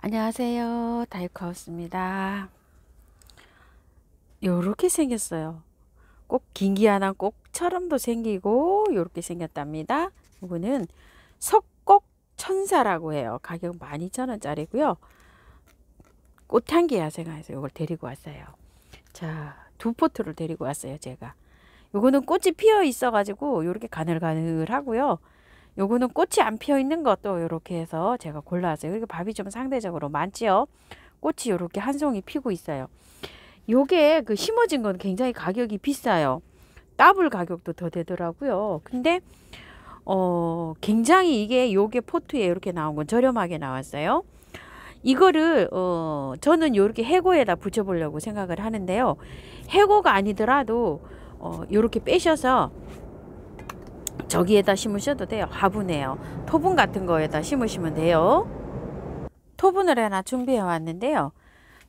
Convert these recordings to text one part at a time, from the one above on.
안녕하세요 달카우스입니다 요렇게 생겼어요 꼭 긴기 하나 꼭처럼도 생기고 요렇게 생겼답니다 이거는 석곡 천사라고 해요 가격 12,000원짜리고요 꽃향기 야생화에서 이걸 데리고 왔어요 자두 포트를 데리고 왔어요 제가 요거는 꽃이 피어 있어 가지고 요렇게 가늘가늘 하고요 요거는 꽃이 안 피어 있는 것도 이렇게 해서 제가 골라왔어요. 그리고 밥이 좀 상대적으로 많지요. 꽃이 이렇게 한 송이 피고 있어요. 요게 그 심어진 건 굉장히 가격이 비싸요. 더블 가격도 더 되더라고요. 근데 어 굉장히 이게 요게 포트에 이렇게 나온 건 저렴하게 나왔어요. 이거를 어 저는 요렇게 해고에다 붙여 보려고 생각을 하는데요. 해고가 아니더라도 어 요렇게 빼셔서 저기에다 심으셔도 돼요. 화분에요. 토분 같은 거에다 심으시면 돼요. 토분을 하나 준비해 왔는데요.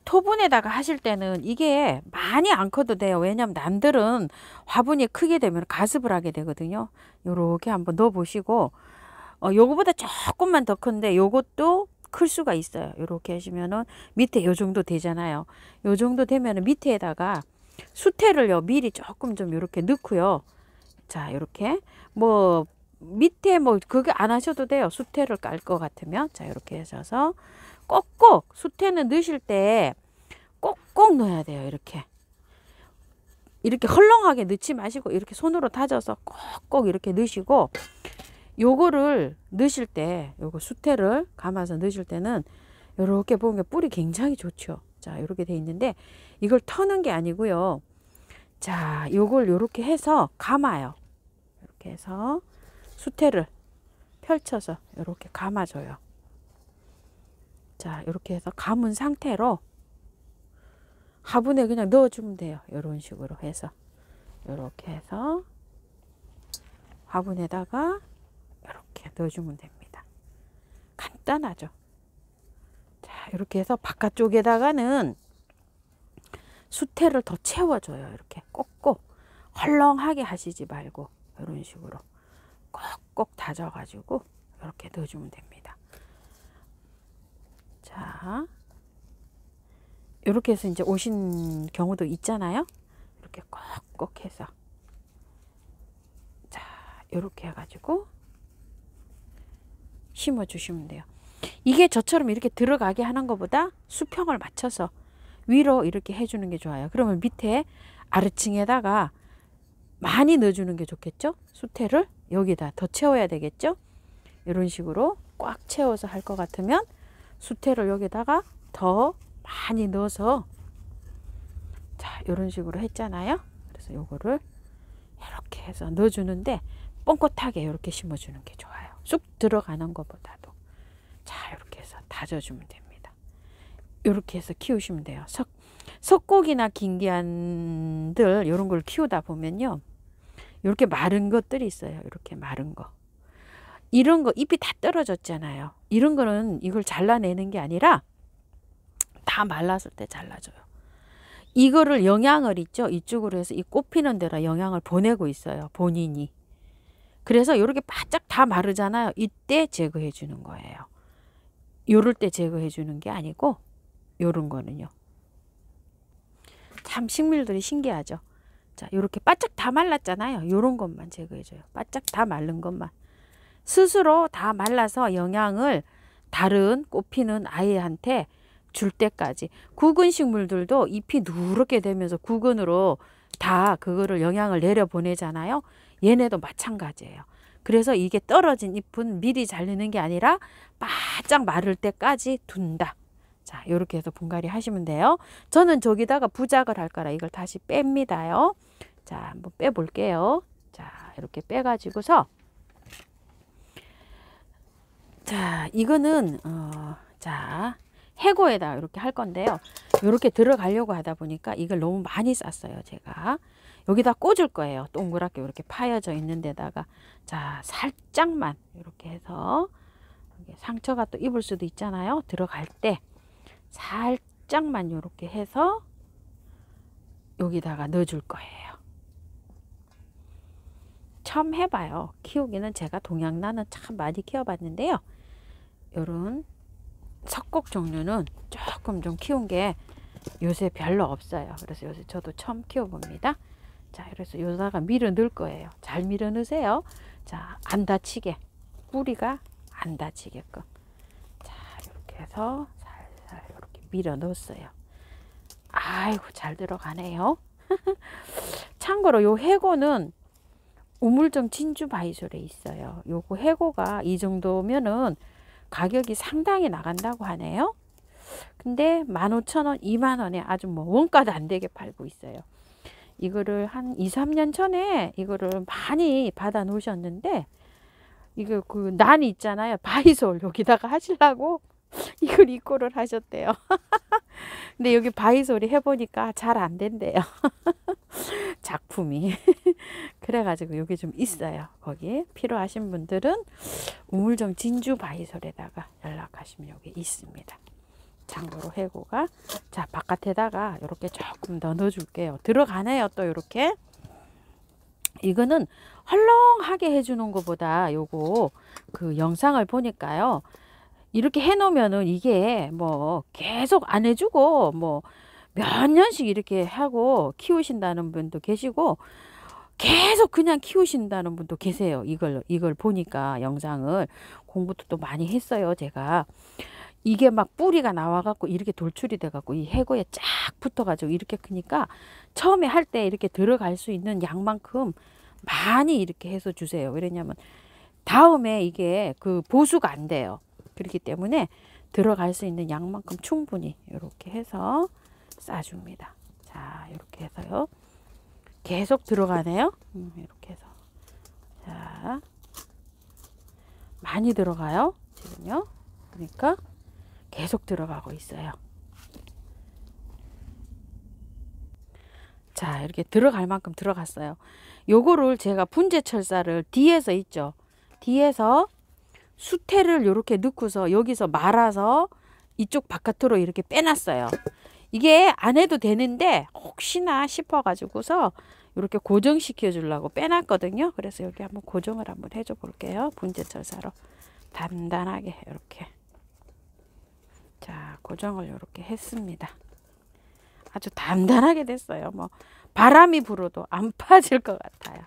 토분에다가 하실 때는 이게 많이 안 커도 돼요. 왜냐면 남들은 화분이 크게 되면 가습을 하게 되거든요. 요렇게 한번 넣어 보시고 어, 요거보다 조금만 더 큰데 요것도 클 수가 있어요. 요렇게 하시면은 밑에 요 정도 되잖아요. 요 정도 되면은 밑에다가 수태를요 미리 조금 좀 요렇게 넣고요. 자 요렇게 뭐 밑에 뭐 그게 안 하셔도 돼요. 수태를 깔 것 같으면 자 이렇게 하셔서 꼭꼭 수태는 넣으실 때 꼭꼭 넣어야 돼요. 이렇게 이렇게 헐렁하게 넣지 마시고 이렇게 손으로 다져서 꼭꼭 이렇게 넣으시고 요거를 넣으실 때 요거 수태를 감아서 넣으실 때는 이렇게 보면 뿌리 굉장히 좋죠. 자 이렇게 돼 있는데 이걸 터는 게 아니고요. 자 요걸 요렇게 해서 감아요. 이렇게 해서 수태를 펼쳐서 이렇게 감아줘요. 자, 이렇게 해서 감은 상태로 화분에 그냥 넣어주면 돼요. 이런 식으로 해서 이렇게 해서 화분에다가 이렇게 넣어주면 됩니다. 간단하죠. 자, 이렇게 해서 바깥쪽에다가는 수태를 더 채워줘요. 이렇게 꼭꼭 헐렁하게 하시지 말고 이런 식으로 꼭꼭 다져가지고 이렇게 넣어주면 됩니다. 자, 이렇게 해서 이제 오신 경우도 있잖아요. 이렇게 꼭꼭 해서 자, 이렇게 해가지고 심어주시면 돼요. 이게 저처럼 이렇게 들어가게 하는 것보다 수평을 맞춰서 위로 이렇게 해주는 게 좋아요. 그러면 밑에 아래층에다가 많이 넣어주는 게 좋겠죠? 수태를 여기다 더 채워야 되겠죠? 이런 식으로 꽉 채워서 할 것 같으면 수태를 여기다가 더 많이 넣어서 자 이런 식으로 했잖아요. 그래서 요거를 이렇게 해서 넣어주는데 뻥긋하게 이렇게 심어주는 게 좋아요. 쑥 들어가는 것보다도 자 이렇게 해서 다져주면 됩니다. 이렇게 해서 키우시면 돼요. 석, 석고기나 긴기안들 이런 걸 키우다 보면요. 이렇게 마른 것들이 있어요. 이렇게 마른 거. 이런 거 잎이 다 떨어졌잖아요. 이런 거는 이걸 잘라내는 게 아니라 다 말랐을 때 잘라줘요. 이거를 영향을 있죠. 이쪽으로 해서 이 꽃피는 데로 영향을 보내고 있어요. 본인이. 그래서 이렇게 바짝 다 마르잖아요. 이때 제거해 주는 거예요. 요럴 때 제거해 주는 게 아니고 요런 거는요. 참 식물들이 신기하죠. 자, 이렇게 바짝 다 말랐잖아요. 이런 것만 제거해줘요. 바짝 다말른 것만. 스스로 다 말라서 영양을 다른 꽃피는 아이한테 줄 때까지 구은 식물들도 잎이 누렇게 되면서 구근으로 다 그거를 영양을 내려 보내잖아요. 얘네도 마찬가지예요. 그래서 이게 떨어진 잎은 미리 잘리는 게 아니라 바짝 마를 때까지 둔다. 자, 이렇게 해서 분갈이 하시면 돼요. 저는 저기다가 부작을 할 거라 이걸 다시 뺍니다요. 자, 한번 빼볼게요. 자, 이렇게 빼가지고서 자, 이거는 어, 자, 해고에다 이렇게 할 건데요. 이렇게 들어가려고 하다 보니까 이걸 너무 많이 쌌어요, 제가. 여기다 꽂을 거예요. 동그랗게 이렇게 파여져 있는 데다가 자, 살짝만 이렇게 해서 상처가 또 입을 수도 있잖아요. 들어갈 때 살짝만 이렇게 해서 여기다가 넣어줄 거예요. 처음 해봐요. 키우기는 제가 동양나는 참 많이 키워봤는데요. 요런 석곡 종류는 조금 좀 키운 게 요새 별로 없어요. 그래서 요새 저도 처음 키워봅니다. 자, 그래서 요다가 밀어 넣을 거예요. 잘 밀어 넣으세요. 자, 안 다치게. 뿌리가 안 다치게끔. 자, 이렇게 해서 살살 이렇게 밀어 넣었어요. 아이고, 잘 들어가네요. 참고로 요 해고는 우물정 진주 바이솔에 있어요. 요거 해고가 이 정도면은 가격이 상당히 나간다고 하네요. 근데 15,000원, 2만원에 아주 뭐 원가도 안 되게 팔고 있어요. 이거를 한 2, 3년 전에 이거를 많이 받아 놓으셨는데 이거 그난 있잖아요. 바이솔 여기다가 하시려고 이걸 리콜를 하셨대요. 근데 여기 바이솔이 해보니까 잘 안 된대요. 작품이. 그래가지고 여기 좀 있어요. 거기 에 필요하신 분들은 우물정 진주 바이솔에다가 연락하시면 여기 있습니다. 장고로 해고가 자 바깥에다가 이렇게 조금 더 넣어줄게요. 들어가네요. 또 이렇게 이거는 헐렁하게 해주는 것보다 요거 그 영상을 보니까요. 이렇게 해놓으면은 이게 뭐 계속 안 해주고 뭐 몇 년씩 이렇게 하고 키우신다는 분도 계시고 계속 그냥 키우신다는 분도 계세요. 이걸 이걸 보니까 영상을 공부도 또 많이 했어요. 제가 이게 막 뿌리가 나와갖고 이렇게 돌출이 돼갖고 이 해고에 쫙 붙어가지고 이렇게 크니까 처음에 할 때 이렇게 들어갈 수 있는 양만큼 많이 이렇게 해서 주세요. 왜냐면 다음에 이게 그 보수가 안 돼요. 그렇기 때문에 들어갈 수 있는 양만큼 충분히 이렇게 해서 싸줍니다. 자, 이렇게 해서요. 계속 들어가네요. 음, 이렇게 해서. 자, 많이 들어가요. 지금요. 그러니까 계속 들어가고 있어요. 자, 이렇게 들어갈 만큼 들어갔어요. 요거를 제가 분재철사를 뒤에서 있죠. 뒤에서 수태를 이렇게 넣고서 여기서 말아서 이쪽 바깥으로 이렇게 빼놨어요. 이게 안 해도 되는데 혹시나 싶어가지고서 이렇게 고정시켜 주려고 빼놨거든요. 그래서 여기 한번 고정을 한번 해줘 볼게요. 분재철사로 단단하게 이렇게 자 고정을 이렇게 했습니다. 아주 단단하게 됐어요. 뭐 바람이 불어도 안 빠질 것 같아요.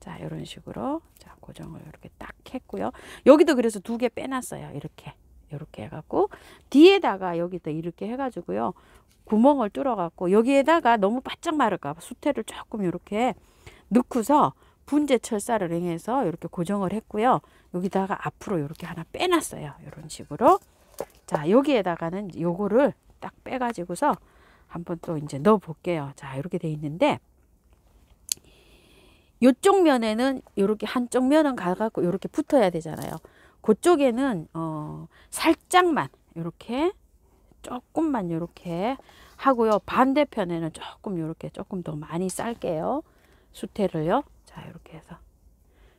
자 이런 식으로 자 고정을 이렇게 딱 했고요. 여기도 그래서 두 개 빼놨어요. 이렇게 이렇게 해갖고 뒤에다가 여기다 이렇게 해가지고요. 구멍을 뚫어갖고 여기에다가 너무 바짝 마를까봐 수태를 조금 이렇게 넣고서 분재 철사를 행해서 이렇게 고정을 했고요. 여기다가 앞으로 이렇게 하나 빼놨어요. 이런 식으로. 자, 여기에다가는 요거를 딱 빼가지고서 한번 또 이제 넣어 볼게요. 자, 이렇게 돼 있는데 요쪽 면에는 이렇게 한쪽 면은 가갖고 이렇게 붙어야 되잖아요. 그쪽에는 어 살짝만 이렇게 조금만 이렇게 하고요. 반대편에는 조금 이렇게 조금 더 많이 쌀게요. 수태를요. 자 이렇게 해서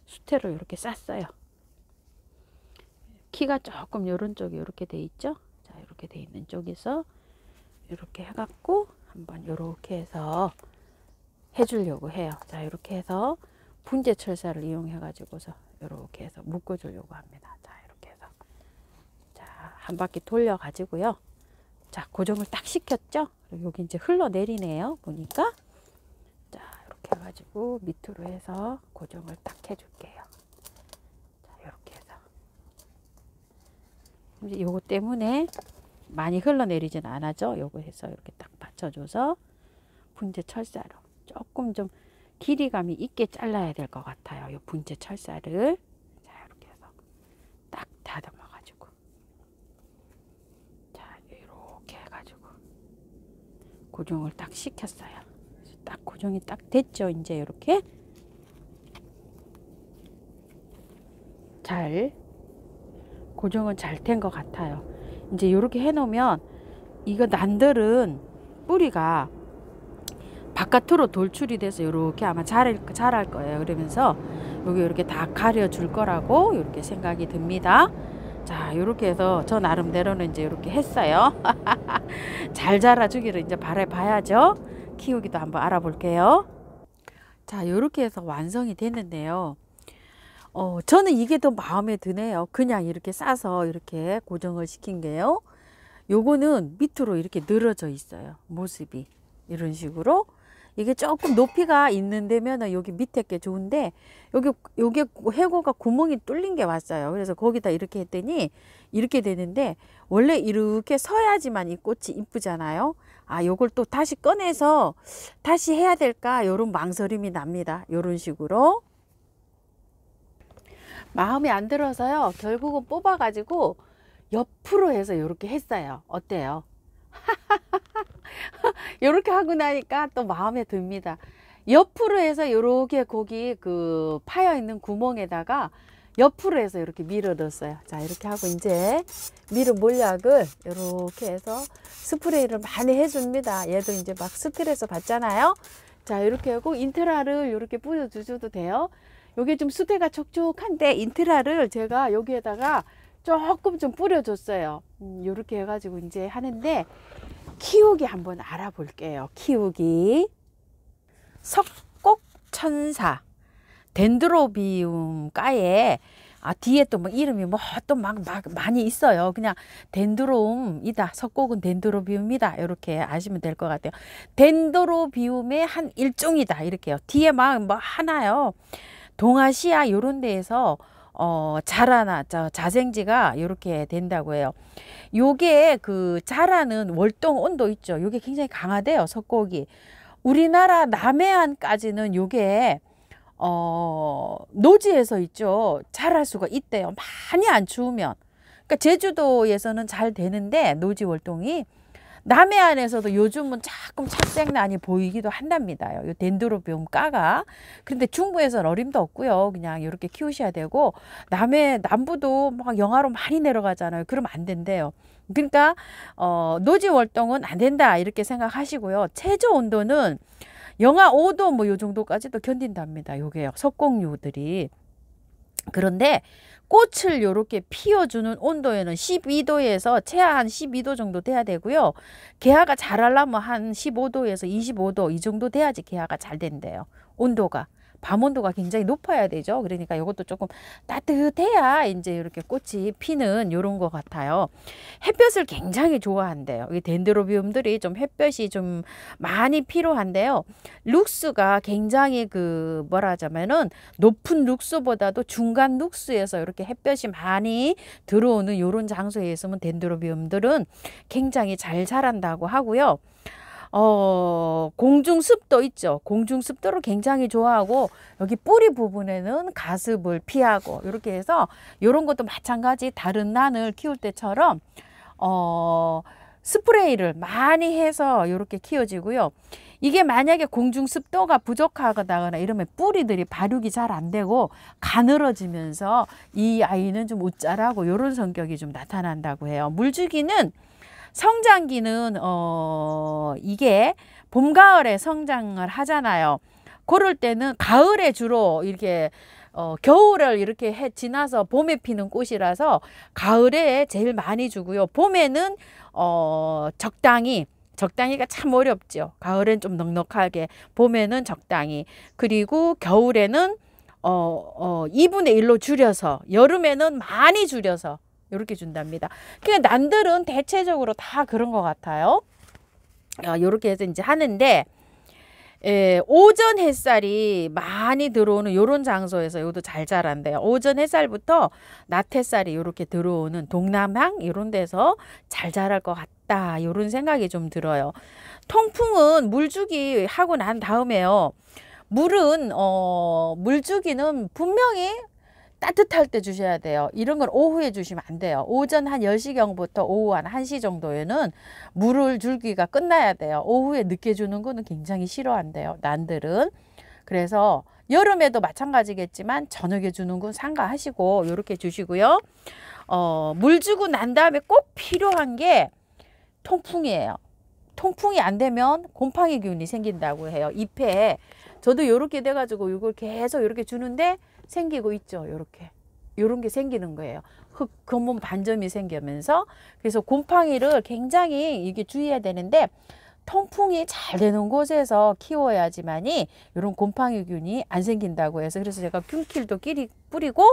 수태를 이렇게 쌌어요. 키가 조금 이런 쪽이 이렇게 돼 있죠. 자 이렇게 돼 있는 쪽에서 이렇게 해갖고 한번 이렇게 해서 해주려고 해요. 자 이렇게 해서 분재 철사를 이용해 가지고서 이렇게 해서 묶어 주려고 합니다. 자 이렇게 해서 자한 바퀴 돌려 가지고요. 자, 고정을 딱 시켰죠? 여기 이제 흘러내리네요. 보니까. 자, 이렇게 해가지고 밑으로 해서 고정을 딱 해줄게요. 자, 이렇게 해서. 이제 요거 때문에 많이 흘러내리진 않아죠? 요거 해서 이렇게 딱 받쳐줘서 분재 철사로 조금 좀 길이감이 있게 잘라야 될 것 같아요. 요 분재 철사를. 자, 이렇게 해서 딱 다듬어. 고정을 딱 시켰어요. 딱 고정이 딱 됐죠. 이제 이렇게 잘 고정은 잘 된 것 같아요. 이제 이렇게 해놓으면 이거 난들은 뿌리가 바깥으로 돌출이 돼서 이렇게 아마 자랄, 자랄 거예요. 그러면서 여기 이렇게 다 가려줄 거라고 이렇게 생각이 듭니다. 자 이렇게 해서 저 나름대로는 이제 이렇게 했어요 잘 자라주기를 이제 바래봐야죠 키우기도 한번 알아볼게요 자 이렇게 해서 완성이 됐는데요 어, 저는 이게 더 마음에 드네요 그냥 이렇게 싸서 이렇게 고정을 시킨 게요 요거는 밑으로 이렇게 늘어져 있어요 모습이 이런 식으로 이게 조금 높이가 있는 데면은 여기 밑에 게 좋은데 여기 여기 해고가 구멍이 뚫린 게 왔어요. 그래서 거기다 이렇게 했더니 이렇게 되는데 원래 이렇게 서야지만 이 꽃이 이쁘잖아요. 아, 요걸 또 다시 꺼내서 다시 해야 될까? 요런 망설임이 납니다. 요런 식으로. 마음에 안 들어서요. 결국은 뽑아가지고 옆으로 해서 이렇게 했어요. 어때요? 이렇게 하고 나니까 또 마음에 듭니다. 옆으로 해서 이렇게 고기 그 파여 있는 구멍에다가 옆으로 해서 이렇게 밀어 넣었어요. 자, 이렇게 하고 이제 밀어 몰약을 이렇게 해서 스프레이를 많이 해줍니다. 얘도 이제 막 스트레스 받잖아요. 자, 이렇게 하고 인테라를 이렇게 뿌려주셔도 돼요. 요게 좀 수대가 촉촉한데 인테라를 제가 여기에다가 조금 좀 뿌려줬어요. 음, 렇게 해가지고 이제 하는데 키우기 한번 알아볼게요. 키우기. 석곡천사 덴드로비움 가에 아, 뒤에 또막 뭐 이름이 뭐또막막 많이 있어요. 그냥 덴드로움이다. 석곡은 덴드로비움이다. 이렇게 아시면 될 것 같아요. 덴드로비움의 한 일종이다. 이렇게요. 뒤에 막 뭐 하나요. 동아시아 요런 데에서 어, 자라나 자, 자생지가 이렇게 된다고 해요. 요게 그 자라는 월동 온도 있죠. 요게 굉장히 강하대요. 석고기. 우리나라 남해안까지는 요게 어, 노지에서 있죠. 자랄 수가 있대요. 많이 안 추우면. 그러니까 제주도에서는 잘 되는데 노지 월동이 남해안에서도 요즘은 조금 착색난이 보이기도 한답니다요. 덴드로비움 까가. 그런데 중부에선 어림도 없고요. 그냥 이렇게 키우셔야 되고 남해 남부도 막 영하로 많이 내려가잖아요. 그러면 안 된대요. 그러니까 어, 노지 월동은 안 된다 이렇게 생각하시고요. 최저 온도는 영하 5도 뭐 요 정도까지도 견딘답니다. 요게요. 석공류들이. 그런데 꽃을 요렇게 피워주는 온도에는 12도에서 최하 한 12도 정도 돼야 되고요. 개화가 잘 하려면 한 15도에서 25도 이 정도 돼야지 개화가 잘 된대요. 온도가. 밤 온도가 굉장히 높아야 되죠. 그러니까 이것도 조금 따뜻해야 이제 이렇게 꽃이 피는 이런 것 같아요. 햇볕을 굉장히 좋아한대요. 이 덴드로비움들이 좀 햇볕이 좀 많이 필요한데요. 룩스가 굉장히 그 뭐라 하자면은 높은 룩스보다도 중간 룩스에서 이렇게 햇볕이 많이 들어오는 이런 장소에 있으면 덴드로비움들은 굉장히 잘 자란다고 하고요. 어, 공중 습도 있죠. 공중 습도를 굉장히 좋아하고 여기 뿌리 부분에는 가습을 피하고 이렇게 해서 이런 것도 마찬가지 다른 난을 키울 때처럼 어, 스프레이를 많이 해서 이렇게 키워지고요. 이게 만약에 공중 습도가 부족하거나 이러면 뿌리들이 발육이 잘 안 되고 가늘어지면서 이 아이는 좀 웃자라고 이런 성격이 좀 나타난다고 해요. 물주기는 성장기는 어 이게 봄 가을에 성장을 하잖아요. 그럴 때는 가을에 주로 이렇게 어, 겨울을 이렇게 해 지나서 봄에 피는 꽃이라서 가을에 제일 많이 주고요. 봄에는 어, 적당히 적당히가 참 어렵죠. 가을엔 좀 넉넉하게, 봄에는 적당히. 그리고 겨울에는 어, 어, 2분의 1로 줄여서, 여름에는 많이 줄여서 이렇게 준답니다. 그러니까 남들은 대체적으로 다 그런 것 같아요. 이렇게 아, 해서 이제 하는데 예, 오전 햇살이 많이 들어오는 요런 장소에서 요도 잘 자란대요. 오전 햇살부터 낮 햇살이 요렇게 들어오는 동남향 이런 데서 잘 자랄 것 같다. 요런 생각이 좀 들어요. 통풍은 물주기 하고 난 다음에요. 물은 어 물주기는 분명히 따뜻할 때 주셔야 돼요. 이런 걸 오후에 주시면 안 돼요. 오전 한 10시경부터 오후 한 1시 정도에는 물을 줄기가 끝나야 돼요. 오후에 늦게 주는 거는 굉장히 싫어한대요. 난들은. 그래서 여름에도 마찬가지겠지만 저녁에 주는 건 상가하시고 이렇게 주시고요. 어, 물 주고 난 다음에 꼭 필요한 게 통풍이에요. 통풍이 안 되면 곰팡이 균이 생긴다고 해요. 잎에 저도 이렇게 돼가지고 이걸 계속 이렇게 주는데 생기고 있죠. 이렇게 이런 게 생기는 거예요. 흙 검은 반점이 생기면서 그래서 곰팡이를 굉장히 이게 주의해야 되는데 통풍이 잘 되는 곳에서 키워야지만이 이런 곰팡이균이 안 생긴다고 해서 그래서 제가 균킬도 끼리 뿌리고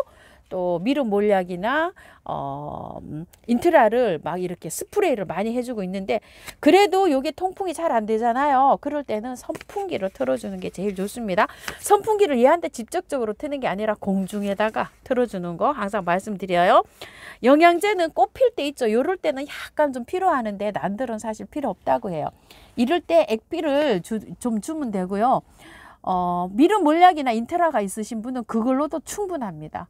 또 미름 몰약이나 어, 음, 인트라를 막 이렇게 스프레이를 많이 해주고 있는데 그래도 요게 통풍이 잘 안 되잖아요. 그럴 때는 선풍기를 틀어주는 게 제일 좋습니다. 선풍기를 얘한테 직접적으로 트는 게 아니라 공중에다가 틀어주는 거 항상 말씀드려요. 영양제는 꽃필 때 있죠. 요럴 때는 약간 좀 필요하는데 남들은 사실 필요 없다고 해요. 이럴 때 액비를 주, 좀 주면 되고요. 어, 미름 몰약이나 인테라가 있으신 분은 그걸로도 충분합니다.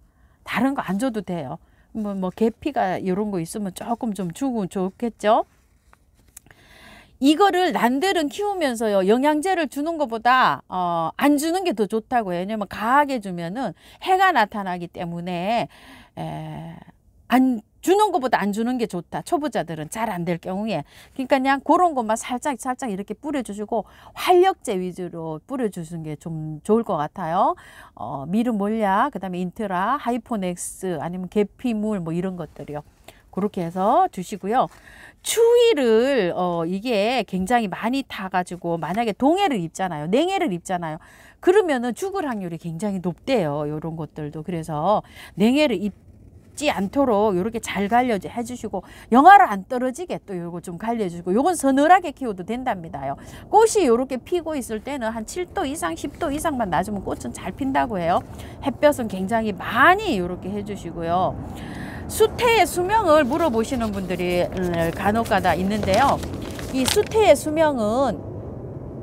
다른 거 안 줘도 돼요. 뭐, 뭐, 계피가 이런 거 있으면 조금 좀 주고 좋겠죠? 이거를 난들은 키우면서요 영양제를 주는 것보다 어, 안 주는 게 더 좋다고 해요 왜냐면 과하게 주면은 해가 나타나기 때문에 에, 안 주는 것보다 안 주는 게 좋다. 초보자들은 잘 안 될 경우에. 그러니까 그냥 그런 것만 살짝 살짝 이렇게 뿌려주시고 활력제 위주로 뿌려주시는 게 좀 좋을 것 같아요. 어, 미르몰약, 그 다음에 인트라, 하이포넥스, 아니면 계피물 뭐 이런 것들이요. 그렇게 해서 주시고요. 추위를 어 이게 굉장히 많이 타가지고 만약에 동해를 입잖아요. 냉해를 입잖아요. 그러면은 죽을 확률이 굉장히 높대요. 이런 것들도 그래서 냉해를 입 있지 않도록 이렇게잘 갈려져 해주시고 영화를안 떨어지게 또 요거 좀 갈려주시고 요건 서늘하게 키워도 된답니다요. 꽃이 이렇게 피고 있을 때는 한 7도 이상 10도 이상만 놔주면 꽃은 잘 핀다고 해요. 햇볕은 굉장히 많이 이렇게 해주시고요. 수태의 수명을 물어보시는 분들이 음, 간혹가다 있는데요. 이 수태의 수명은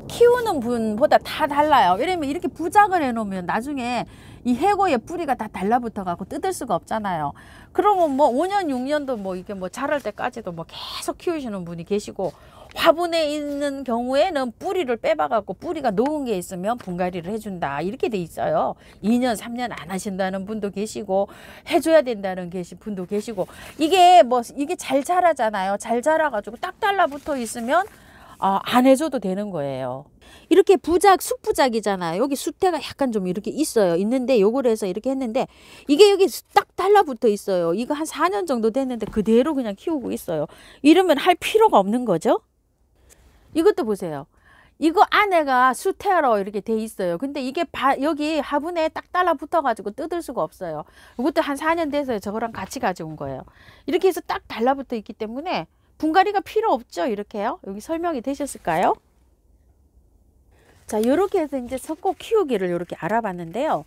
키우는 분보다 다 달라요. 왜냐면 이렇게 부작을 해놓으면 나중에 이 해고의 뿌리가 다 달라붙어 갖고 뜯을 수가 없잖아요. 그러면 뭐 5년, 6년도 뭐 이게 뭐 자랄 때까지도 뭐 계속 키우시는 분이 계시고 화분에 있는 경우에는 뿌리를 빼봐갖고 뿌리가 녹은 게 있으면 분갈이를 해준다 이렇게 돼 있어요 2년 3년 안 하신다는 분도 계시고 해줘야 된다는 계신 분도 계시고 이게 뭐 이게 잘 자라잖아요 잘 자라가지고 딱 달라붙어 있으면 아, 안 해줘도 되는 거예요. 이렇게 부작, 숙부작이잖아요. 여기 수태가 약간 좀 이렇게 있어요. 있는데 요걸 해서 이렇게 했는데 이게 여기 딱 달라붙어 있어요. 이거 한 4년 정도 됐는데 그대로 그냥 키우고 있어요. 이러면 할 필요가 없는 거죠. 이것도 보세요. 이거 안에가 수태로 이렇게 돼 있어요. 근데 이게 바, 여기 화분에 딱 달라붙어가지고 뜯을 수가 없어요. 이것도 한 4년 돼서 저거랑 같이 가져온 거예요. 이렇게 해서 딱 달라붙어 있기 때문에 분갈이가 필요 없죠 이렇게요 여기 설명이 되셨을까요 자 이렇게 해서 이제 석고 키우기를 이렇게 알아봤는데요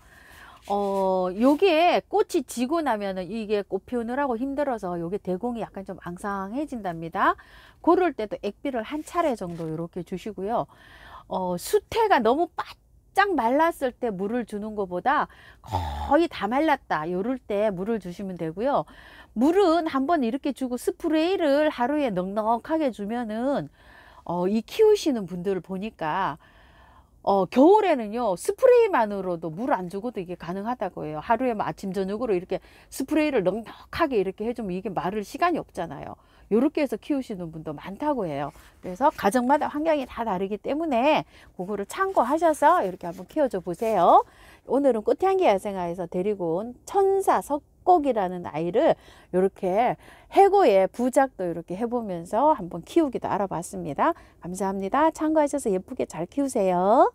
어 요게 꽃이 지고 나면은 이게 꽃 피우느라고 힘들어서 요게 대공이 약간 좀 앙상해진답니다 고를 때도 액비를 한 차례 정도 이렇게 주시고요 어 수태가 너무 바짝 말랐을 때 물을 주는 것보다 거의 다 말랐다 요럴때 물을 주시면 되고요 물은 한번 이렇게 주고 스프레이를 하루에 넉넉하게 주면은 어, 이 키우시는 분들을 보니까 어, 겨울에는요 스프레이만으로도 물 안 주고도 이게 가능하다고 해요 하루에 뭐 아침 저녁으로 이렇게 스프레이를 넉넉하게 이렇게 해주면 이게 마를 시간이 없잖아요 요렇게 해서 키우시는 분도 많다고 해요 그래서 가정마다 환경이 다 다르기 때문에 그거를 참고하셔서 이렇게 한번 키워줘 보세요 오늘은 꽃향기 야생화에서 데리고 온 천사 석 헛곡이라는 아이를 이렇게 해고의 부작도 이렇게 해보면서 한번 키우기도 알아봤습니다. 감사합니다. 참고하셔서 예쁘게 잘 키우세요.